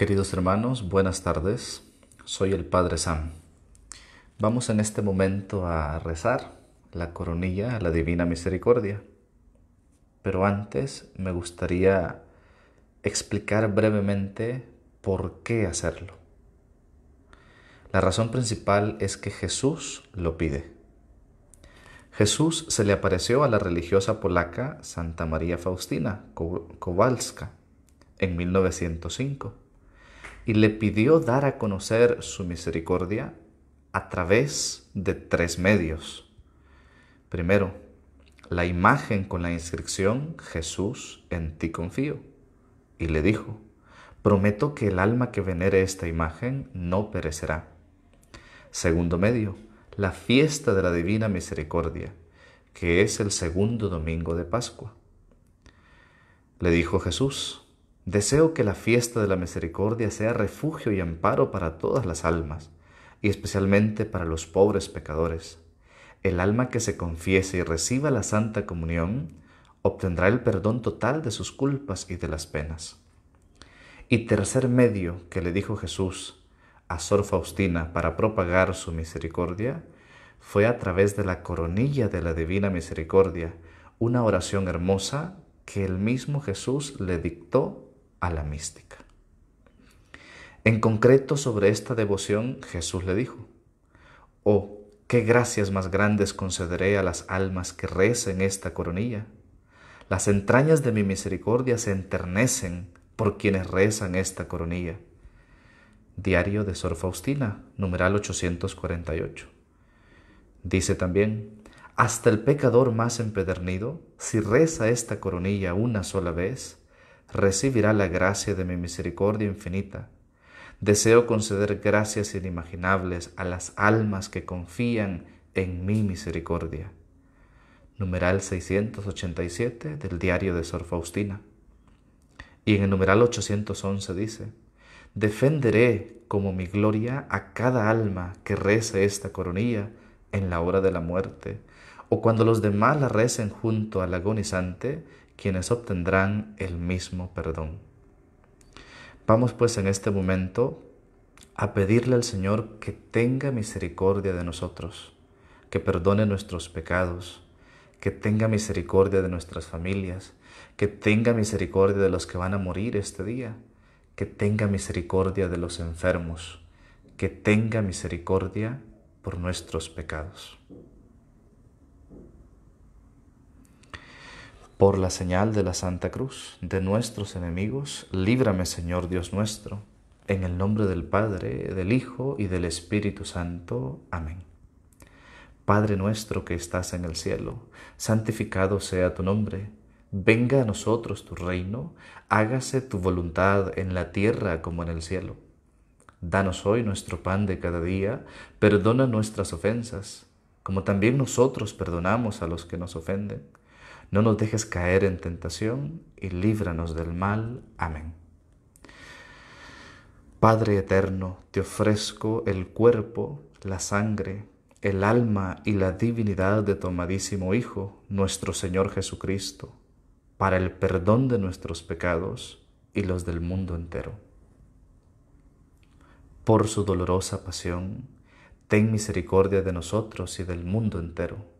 Queridos hermanos, buenas tardes. Soy el Padre Sam. Vamos en este momento a rezar la coronilla a la Divina Misericordia. Pero antes me gustaría explicar brevemente por qué hacerlo. La razón principal es que Jesús lo pide. Jesús se le apareció a la religiosa polaca Santa María Faustina Kowalska en 1905 y le pidió dar a conocer su misericordia a través de tres medios. Primero, la imagen con la inscripción Jesús en ti confío. Y le dijo, prometo que el alma que venere esta imagen no perecerá. Segundo medio, la fiesta de la Divina Misericordia, que es el segundo domingo de Pascua. Le dijo Jesús, Deseo que la fiesta de la misericordia sea refugio y amparo para todas las almas, y especialmente para los pobres pecadores. El alma que se confiese y reciba la Santa Comunión obtendrá el perdón total de sus culpas y de las penas. Y tercer medio que le dijo Jesús a Sor Faustina para propagar su misericordia fue a través de la coronilla de la Divina Misericordia, una oración hermosa que el mismo Jesús le dictó a la mística. En concreto sobre esta devoción Jesús le dijo, Oh, qué gracias más grandes concederé a las almas que recen esta coronilla. Las entrañas de mi misericordia se enternecen por quienes rezan esta coronilla. Diario de Sor Faustina, numeral 848. Dice también, hasta el pecador más empedernido, si reza esta coronilla una sola vez, recibirá la gracia de mi misericordia infinita. Deseo conceder gracias inimaginables a las almas que confían en mi misericordia. Numeral 687 del diario de Sor Faustina. Y en el numeral 811 dice, Defenderé como mi gloria a cada alma que rece esta coronilla en la hora de la muerte, o cuando los demás la recen junto al agonizante, quienes obtendrán el mismo perdón. Vamos pues en este momento a pedirle al Señor que tenga misericordia de nosotros, que perdone nuestros pecados, que tenga misericordia de nuestras familias, que tenga misericordia de los que van a morir este día, que tenga misericordia de los enfermos, que tenga misericordia por nuestros pecados. Por la señal de la Santa Cruz, de nuestros enemigos, líbrame Señor Dios nuestro, en el nombre del Padre, del Hijo y del Espíritu Santo. Amén. Padre nuestro que estás en el cielo, santificado sea tu nombre, venga a nosotros tu reino, hágase tu voluntad en la tierra como en el cielo. Danos hoy nuestro pan de cada día, perdona nuestras ofensas, como también nosotros perdonamos a los que nos ofenden no nos dejes caer en tentación y líbranos del mal. Amén. Padre eterno, te ofrezco el cuerpo, la sangre, el alma y la divinidad de tu amadísimo Hijo, nuestro Señor Jesucristo, para el perdón de nuestros pecados y los del mundo entero. Por su dolorosa pasión, ten misericordia de nosotros y del mundo entero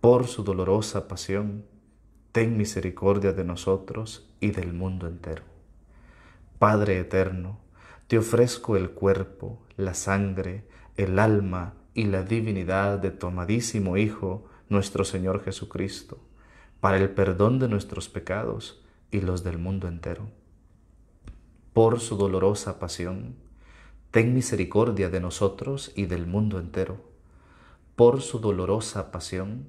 por su dolorosa pasión, ten misericordia de nosotros y del mundo entero. Padre eterno, te ofrezco el cuerpo, la sangre, el alma y la divinidad de tu amadísimo Hijo, nuestro Señor Jesucristo, para el perdón de nuestros pecados y los del mundo entero. Por su dolorosa pasión, ten misericordia de nosotros y del mundo entero. Por su dolorosa pasión,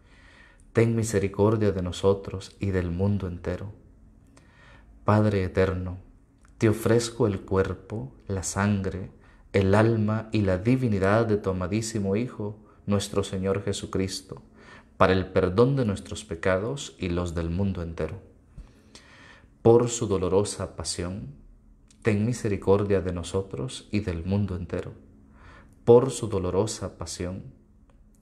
ten misericordia de nosotros y del mundo entero. Padre eterno, te ofrezco el cuerpo, la sangre, el alma y la divinidad de tu amadísimo Hijo, nuestro Señor Jesucristo, para el perdón de nuestros pecados y los del mundo entero. Por su dolorosa pasión, ten misericordia de nosotros y del mundo entero. Por su dolorosa pasión,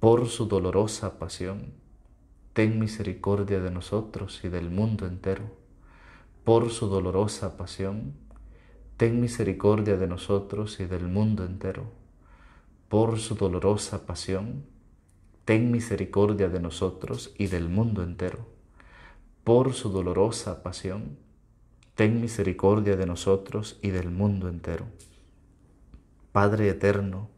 por su dolorosa pasión, ten misericordia de nosotros y del mundo entero. Por su dolorosa pasión, ten misericordia de nosotros y del mundo entero. Por su dolorosa pasión, ten misericordia de nosotros y del mundo entero. Por su dolorosa pasión, ten misericordia de nosotros y del mundo entero. Padre eterno,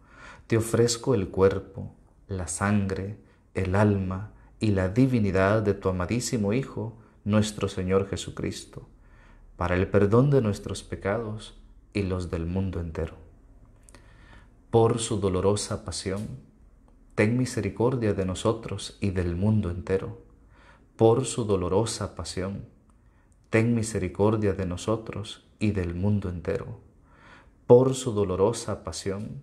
te ofrezco el cuerpo, la sangre, el alma y la divinidad de tu amadísimo Hijo, nuestro Señor Jesucristo, para el perdón de nuestros pecados y los del mundo entero. Por su dolorosa pasión, ten misericordia de nosotros y del mundo entero. Por su dolorosa pasión, ten misericordia de nosotros y del mundo entero. Por su dolorosa pasión,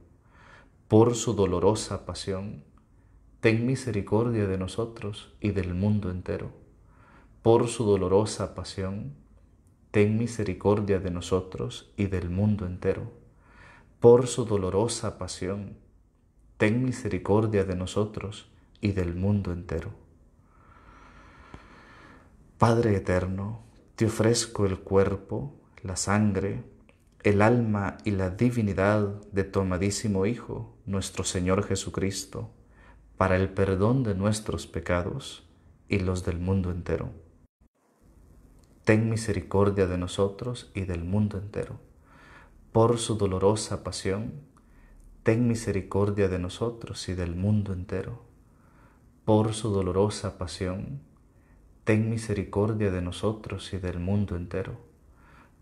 por su dolorosa pasión, ten misericordia de nosotros y del mundo entero. Por su dolorosa pasión, ten misericordia de nosotros y del mundo entero. Por su dolorosa pasión, ten misericordia de nosotros y del mundo entero. Padre eterno, te ofrezco el cuerpo, la sangre, el alma y la divinidad de tu amadísimo Hijo, nuestro Señor Jesucristo, para el perdón de nuestros pecados y los del mundo entero. Ten misericordia de nosotros y del mundo entero. Por su dolorosa pasión, ten misericordia de nosotros y del mundo entero. Por su dolorosa pasión, ten misericordia de nosotros y del mundo entero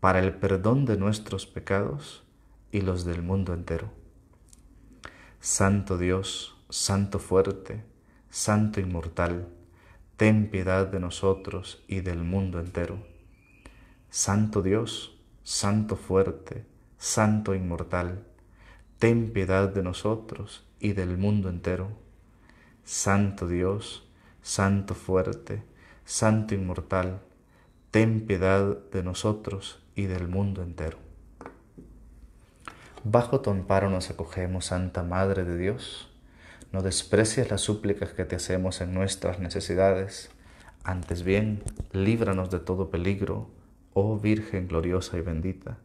para el perdón de nuestros pecados y los del mundo entero. Santo Dios, Santo fuerte, Santo inmortal, ten piedad de nosotros y del mundo entero. Santo Dios, Santo fuerte, Santo inmortal, ten piedad de nosotros y del mundo entero. Santo Dios, Santo fuerte, Santo inmortal, ten piedad de nosotros y del mundo entero. Bajo tu amparo nos acogemos, Santa Madre de Dios. No desprecies las súplicas que te hacemos en nuestras necesidades. Antes bien, líbranos de todo peligro, oh Virgen gloriosa y bendita.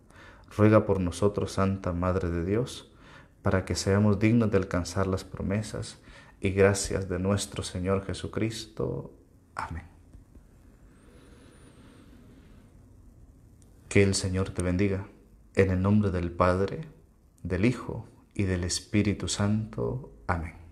Ruega por nosotros, Santa Madre de Dios, para que seamos dignos de alcanzar las promesas y gracias de nuestro Señor Jesucristo. Amén. Que el Señor te bendiga. En el nombre del Padre, del Hijo y del Espíritu Santo. Amén.